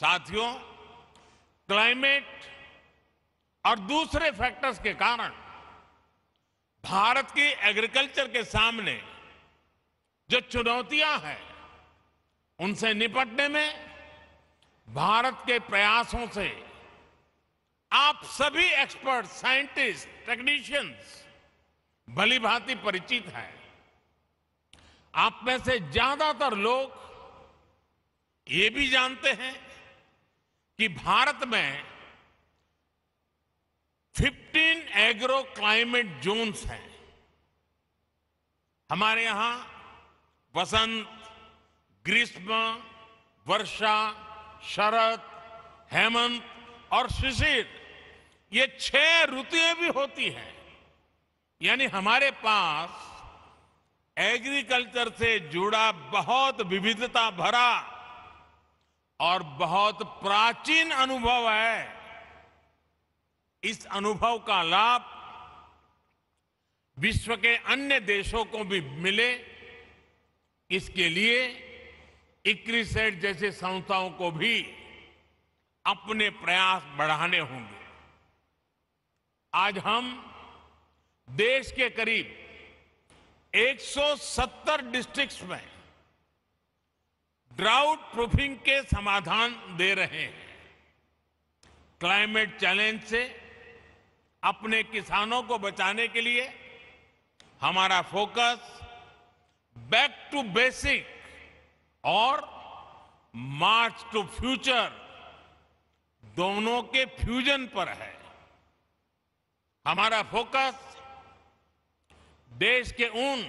साथियों क्लाइमेट और दूसरे फैक्टर्स के कारण भारत की एग्रीकल्चर के सामने जो चुनौतियां हैं उनसे निपटने में भारत के प्रयासों से आप सभी एक्सपर्ट साइंटिस्ट टेक्नीशियंस भली भांति परिचित हैं आप में से ज्यादातर लोग ये भी जानते हैं कि भारत में 15 एग्रो क्लाइमेट जोन्स हैं हमारे यहां वसंत ग्रीष्म वर्षा शरद हेमंत और शिशिर ये छह ऋतुएं भी होती हैं यानी हमारे पास एग्रीकल्चर से जुड़ा बहुत विविधता भरा और बहुत प्राचीन अनुभव है इस अनुभव का लाभ विश्व के अन्य देशों को भी मिले इसके लिए इक्रीसेट जैसी संस्थाओं को भी अपने प्रयास बढ़ाने होंगे आज हम देश के करीब 170 डिस्ट्रिक्ट्स में ड्राउट प्रूफिंग के समाधान दे रहे हैं क्लाइमेट चैलेंज से अपने किसानों को बचाने के लिए हमारा फोकस बैक टू बेसिक और मार्च टू फ्यूचर दोनों के फ्यूजन पर है हमारा फोकस देश के उन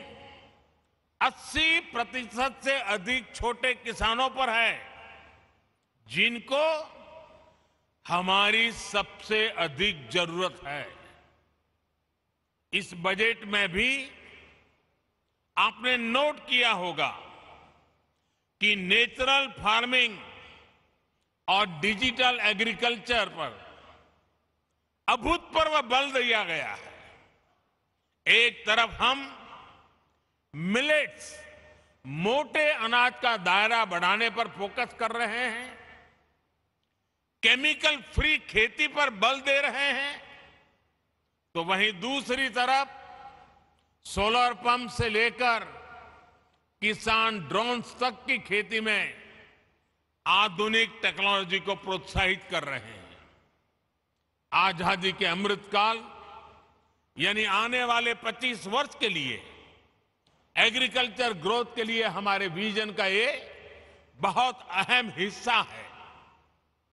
80 प्रतिशत से अधिक छोटे किसानों पर है जिनको हमारी सबसे अधिक जरूरत है इस बजट में भी आपने नोट किया होगा कि नेचुरल फार्मिंग और डिजिटल एग्रीकल्चर पर अभूतपूर्व बल दिया गया है एक तरफ हम मिलेट्स मोटे अनाज का दायरा बढ़ाने पर फोकस कर रहे हैं केमिकल फ्री खेती पर बल दे रहे हैं तो वहीं दूसरी तरफ सोलर पंप से लेकर किसान ड्रोन्स तक की खेती में आधुनिक टेक्नोलॉजी को प्रोत्साहित कर रहे हैं आजादी के अमृतकाल यानी आने वाले 25 वर्ष के लिए एग्रीकल्चर ग्रोथ के लिए हमारे विजन का ये बहुत अहम हिस्सा है